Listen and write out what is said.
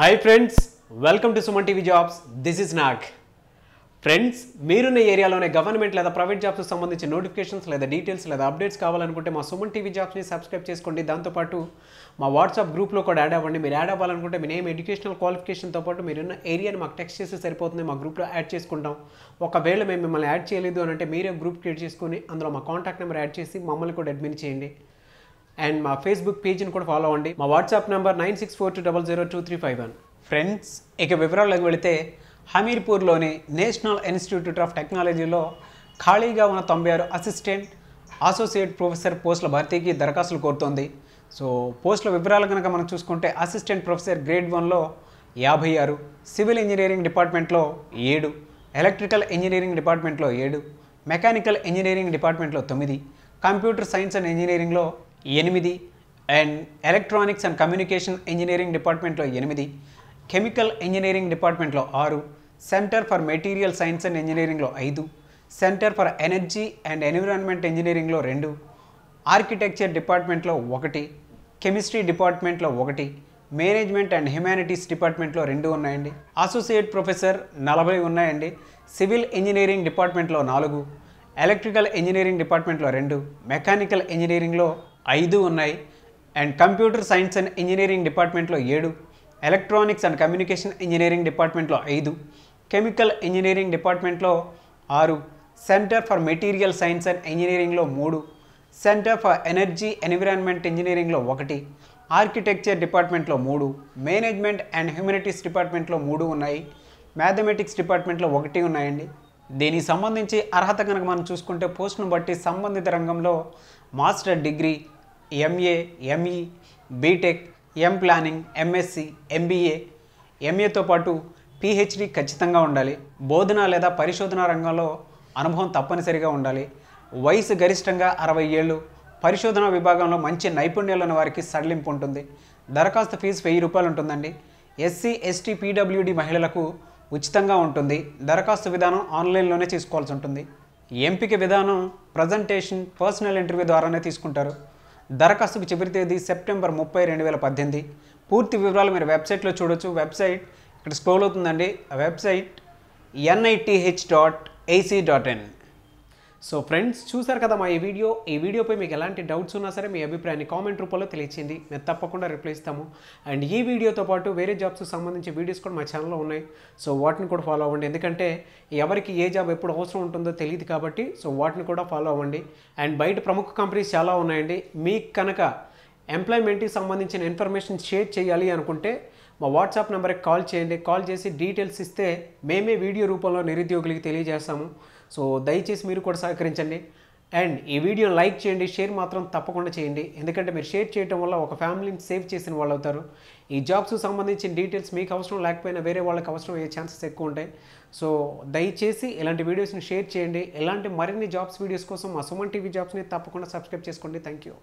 hi friends welcome to Suman TV jobs this is నాక్ friends మీరున్న ఏరియాలోనే గవర్నమెంట్ లేదా ప్రైవేట్ జాబ్స్కి సంబంధించిన నోటిఫికేషన్స్ లేదా డీటెయిల్స్ లేదా అప్డేట్స్ కావాలనుకుంటే మా సుమన్ టీవీ జాబ్స్ని సబ్స్క్రైబ్ చేసుకోండి దాంతోపాటు మా వాట్సాప్ గ్రూప్లో కూడా యాడ్ అవ్వండి మీరు యాడ్ అవ్వాలనుకుంటే మీ నేమ్ ఎడ్యుకేషనల్ క్వాలిఫికేషన్తో పాటు మీరున్న ఏరియాని మాకు టెక్స్ట్ చేస్తే సరిపోతుంది మా గ్రూప్లో యాడ్ చేసుకుంటాం ఒకవేళ మేము మిమ్మల్ని యాడ్ చేయలేదు అని అంటే మీరే గ్రూప్ క్రియేట్ చేసుకుని అందులో మా కాంటాక్ట్ నెంబర్ యాడ్ చేసి మమ్మల్ని కూడా అడ్మిన్ చేయండి అండ్ మా ఫేస్బుక్ పేజ్ని కూడా ఫాలో అవ్వండి మా WhatsApp number nine six four two double zero two three five one friends ఇక వివరాల్లోకి వెళితే హమీర్పూర్లోని నేషనల్ ఇన్స్టిట్యూట్ ఆఫ్ టెక్నాలజీలో ఖాళీగా ఉన్న తొంభై ఆరు అసిస్టెంట్ అసోసియేట్ ప్రొఫెసర్ పోస్టుల భర్తీకి దరఖాస్తులు కోరుతోంది సో పోస్టుల వివరాలు కనుక మనం చూసుకుంటే అసిస్టెంట్ ప్రొఫెసర్ గ్రేడ్ వన్లో యాభై ఆరు సివిల్ ఇంజనీరింగ్ డిపార్ట్మెంట్లో ఏడు ఎలక్ట్రికల్ ఇంజనీరింగ్ డిపార్ట్మెంట్లో ఏడు మెకానికల్ ఇంజనీరింగ్ డిపార్ట్మెంట్లో తొమ్మిది కంప్యూటర్ సైన్స్ అండ్ ఇంజనీరింగ్లో ఎనిమిది and electronics and communication engineering డిపార్ట్మెంట్లో ఎనిమిది కెమికల్ ఇంజనీరింగ్ డిపార్ట్మెంట్లో ఆరు centre for material science and ఇంజనీరింగ్లో ఐదు centre for energy and environment ఇంజనీరింగ్లో రెండు ఆర్కిటెక్చర్ డిపార్ట్మెంట్లో ఒకటి కెమిస్ట్రీ డిపార్ట్మెంట్లో ఒకటి మేనేజ్మెంట్ అండ్ హ్యుమానిటీస్ డిపార్ట్మెంట్లో రెండు ఉన్నాయండి అసోసియేట్ ప్రొఫెసర్ నలభై ఉన్నాయండి సివిల్ ఇంజనీరింగ్ డిపార్ట్మెంట్లో నాలుగు ఎలక్ట్రికల్ ఇంజనీరింగ్ డిపార్ట్మెంట్లో రెండు మెకానికల్ ఇంజనీరింగ్లో ఐదు ఉన్నాయి and computer science and engineering డిపార్ట్మెంట్లో ఏడు ఎలక్ట్రానిక్స్ అండ్ కమ్యూనికేషన్ ఇంజనీరింగ్ డిపార్ట్మెంట్లో ఐదు కెమికల్ ఇంజనీరింగ్ డిపార్ట్మెంట్లో ఆరు centre for material science and ఇంజనీరింగ్లో మూడు సెంటర్ ఫర్ ఎనర్జీ ఎన్విరాన్మెంట్ ఇంజనీరింగ్లో ఒకటి ఆర్కిటెక్చర్ డిపార్ట్మెంట్లో మూడు మేనేజ్మెంట్ అండ్ హ్యూమనిటీస్ డిపార్ట్మెంట్లో మూడు ఉన్నాయి మ్యాథమెటిక్స్ డిపార్ట్మెంట్లో ఒకటి ఉన్నాయండి దీనికి సంబంధించి అర్హత కనుక మనం చూసుకుంటే పోస్టును బట్టి సంబంధిత రంగంలో master degree MA ME BTech ఎం ప్లానింగ్ ఎంఎస్సి ఎంబీఏ ఎంఏతో పాటు పిహెచ్డి ఖచ్చితంగా ఉండాలి బోధన లేదా పరిశోధన రంగంలో అనుభవం తప్పనిసరిగా ఉండాలి వయసు గరిష్టంగా అరవై ఏళ్ళు పరిశోధన విభాగంలో మంచి నైపుణ్యాలు ఉన్న వారికి సడలింపు ఉంటుంది దరఖాస్తు ఫీజు వెయ్యి రూపాయలు ఉంటుందండి ఎస్సీ ఎస్టీ పీడబ్ల్యూడి మహిళలకు ఉచితంగా ఉంటుంది దరఖాస్తు విధానం ఆన్లైన్లోనే తీసుకోవాల్సి ఉంటుంది ఎంపిక విధానం ప్రజెంటేషన్ పర్సనల్ ఇంటర్వ్యూ ద్వారానే తీసుకుంటారు దరఖాస్తుకు చివరి తేదీ సెప్టెంబర్ ముప్పై రెండు వేల పద్దెనిమిది పూర్తి వివరాలు మీరు వెబ్సైట్లో చూడొచ్చు వెబ్సైట్ ఇక్కడ స్క్రోల్ అవుతుందండి ఆ website NITH dot AC dot in so friends చూసారు కదా మా ఈ వీడియో ఈ వీడియోపై మీకు ఎలాంటి డౌట్స్ ఉన్నా సరే మీ అభిప్రాయాన్ని కామెంట్ రూపంలో తెలియచేయండి మేము తప్పకుండా రిప్లై ఇస్తాము అండ్ ఈ వీడియోతో పాటు వేరే జాబ్స్కి సంబంధించి వీడియోస్ కూడా మా ఛానల్లో ఉన్నాయి సో వాటిని కూడా ఫాలో అవ్వండి ఎందుకంటే ఎవరికి ఏ జాబ్ ఎప్పుడు అవసరం ఉంటుందో తెలియదు కాబట్టి సో వాటిని కూడా ఫాలో అవ్వండి అండ్ బయట ప్రముఖ కంపెనీస్ చాలా ఉన్నాయండి మీకు కనుక ఎంప్లాయ్మెంట్కి సంబంధించిన ఇన్ఫర్మేషన్ షేర్ చేయాలి అనుకుంటే మా వాట్సాప్ నెంబర్కి కాల్ చేయండి కాల్ చేసి డీటెయిల్స్ ఇస్తే మేమే వీడియో రూపంలో నిరుద్యోగులకి తెలియజేస్తాము సో దయచేసి మీరు కూడా సహకరించండి అండ్ ఈ వీడియో లైక్ చేయండి షేర్ మాత్రం తప్పకుండా చేయండి ఎందుకంటే మీరు షేర్ చేయడం వల్ల ఒక ఫ్యామిలీని సేవ్ చేసిన వాళ్ళు అవుతారు ఈ జాబ్స్ సంబంధించిన డీటెయిల్స్ మీకు అవసరం లేకపోయినా వేరే వాళ్ళకి అవసరం అయ్యే ఛాన్సెస్ ఎక్కువ ఉంటాయి సో దయచేసి ఇలాంటి వీడియోస్ని షేర్ చేయండి ఇలాంటి మరిన్ని జాబ్స్ వీడియోస్ కోసం మా సుమన్ టీవీ జాబ్స్ని తప్పకుండా సబ్స్క్రైబ్ చేసుకోండి థ్యాంక్ యూ